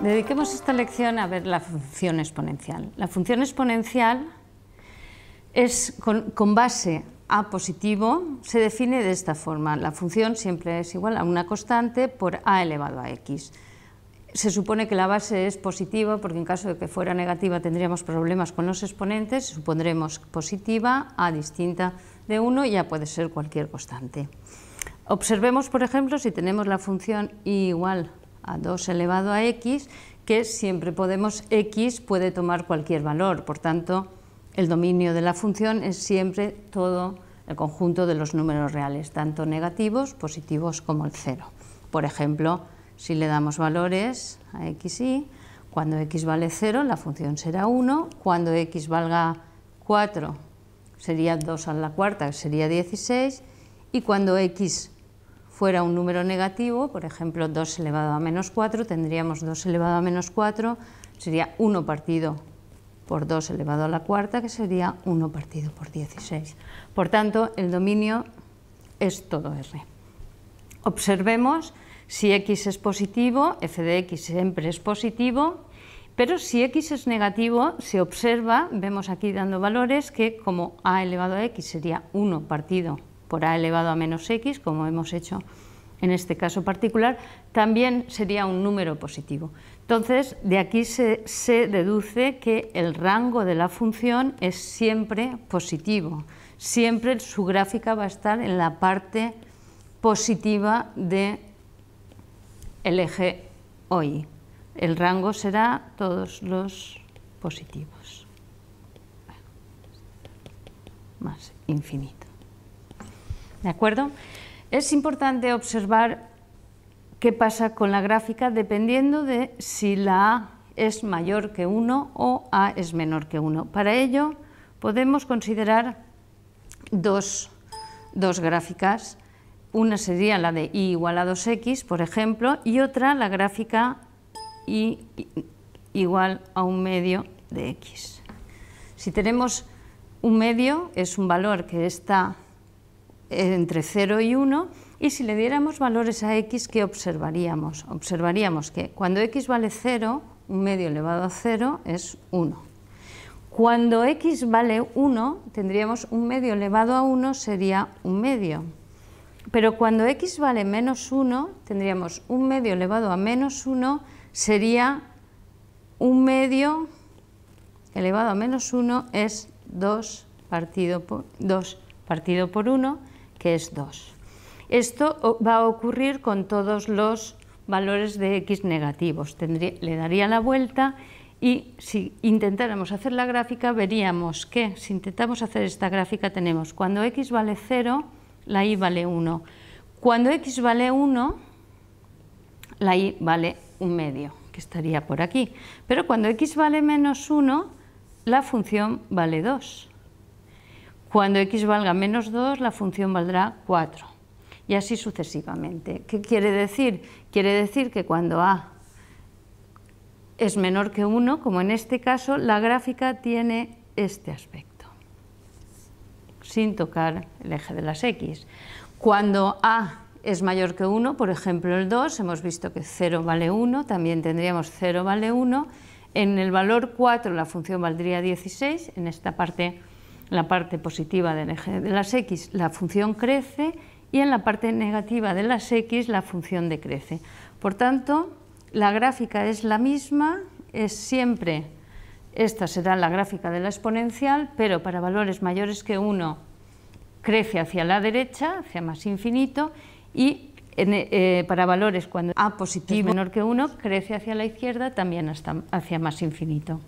Dediquemos esta lección a ver la función exponencial. La función exponencial es con, base a positivo se define de esta forma. La función siempre es igual a una constante por a elevado a x. Se supone que la base es positiva porque en caso de que fuera negativa tendríamos problemas con los exponentes, supondremos positiva, a distinta de 1 ya puede ser cualquier constante. Observemos, por ejemplo, si tenemos la función y igual a 2 elevado a x, que siempre podemos x puede tomar cualquier valor, por tanto, el dominio de la función es siempre todo el conjunto de los números reales, tanto negativos, positivos como el cero. Por ejemplo, si le damos valores a x y, cuando x vale 0 la función será 1, cuando x valga 4 sería 2 a la cuarta, sería 16, y cuando x fuera un número negativo, por ejemplo 2 elevado a menos 4, tendríamos 2 elevado a menos 4, sería 1 partido por 2 elevado a la cuarta, que sería 1 partido por 16. Por tanto, el dominio es todo R. Observemos si x es positivo, f de x siempre es positivo, pero si x es negativo, se observa, vemos aquí dando valores, que como a elevado a x sería 1 partido por a elevado a menos x, como hemos hecho en este caso particular, también sería un número positivo. Entonces, de aquí se, deduce que el rango de la función es siempre positivo, siempre su gráfica va a estar en la parte positiva del eje OI. El rango será todos los positivos, más infinito. ¿De acuerdo? Es importante observar qué pasa con la gráfica dependiendo de si la A es mayor que 1 o A es menor que 1. Para ello podemos considerar dos, gráficas. Una sería la de i igual a 2x, por ejemplo, y otra la gráfica y igual a un medio de x. Si tenemos un medio, es un valor que está entre 0 y 1 y si le diéramos valores a x, ¿qué observaríamos? Observaríamos que cuando x vale 0, un medio elevado a 0 es 1. Cuando x vale 1, tendríamos un medio elevado a 1 sería un medio. Pero cuando x vale menos 1, tendríamos un medio elevado a menos 1 sería un medio elevado a menos 1 es 2 partido por 2 1 que es 2. Esto va a ocurrir con todos los valores de x negativos. le daría la vuelta y si intentáramos hacer la gráfica veríamos que si intentamos hacer esta gráfica tenemos cuando x vale 0, la y vale 1. Cuando x vale 1, la y vale un medio, que estaría por aquí. Pero cuando x vale menos 1, la función vale 2. Cuando x valga menos 2, la función valdrá 4 y así sucesivamente. ¿Qué quiere decir? Quiere decir que cuando a es menor que 1, como en este caso, la gráfica tiene este aspecto, sin tocar el eje de las x. Cuando a es mayor que 1, por ejemplo el 2, hemos visto que 0 vale 1, también tendríamos 0 vale 1, en el valor 4 la función valdría 16, en esta parte la parte positiva de las x la función crece y en la parte negativa de las x la función decrece. Por tanto, la gráfica es la misma, es siempre, esta será la gráfica de la exponencial, pero para valores mayores que 1 crece hacia la derecha, hacia más infinito, y eh, para valores cuando a positivo menor que 1 crece hacia la izquierda, también hacia más infinito.